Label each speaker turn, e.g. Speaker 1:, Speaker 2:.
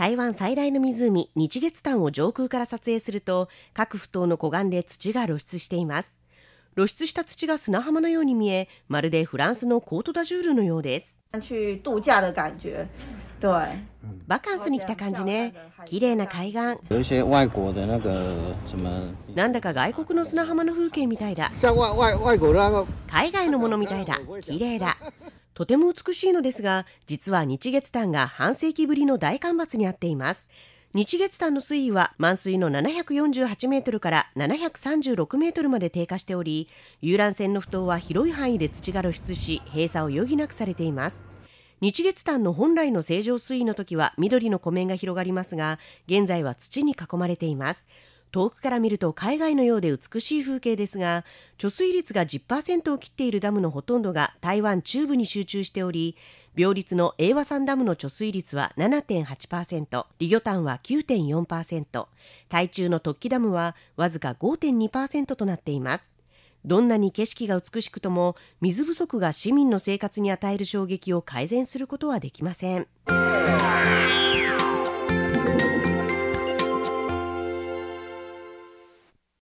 Speaker 1: 台湾最大の湖日月潭を上空から撮影すると各埠頭の湖岸で土が露出しています露出した土が砂浜のように見えまるでフランスのコートダジュールのようですバカンスに来た感じね綺麗な海岸なんだか外国の砂浜の風景みたいだ海外のものみたいだ綺麗だとても美しいのですが実は日月潭が半世紀ぶりの大干ばつにあっています日月潭の水位は満水の748メートルから736メートルまで低下しており遊覧船の埠頭は広い範囲で土が露出し閉鎖を余儀なくされています日月潭の本来の正常水位の時は緑の湖面が広がりますが現在は土に囲まれています遠くから見ると海外のようで美しい風景ですが貯水率が10%を切っているダムのほとんどが台湾中部に集中しており病率の英和山ダムの貯水率は7.8%リギョタンは9.4%台中の突起ダムはわずか5.2%となっていますどんなに景色が美しくとも水不足が市民の生活に与える衝撃を改善することはできません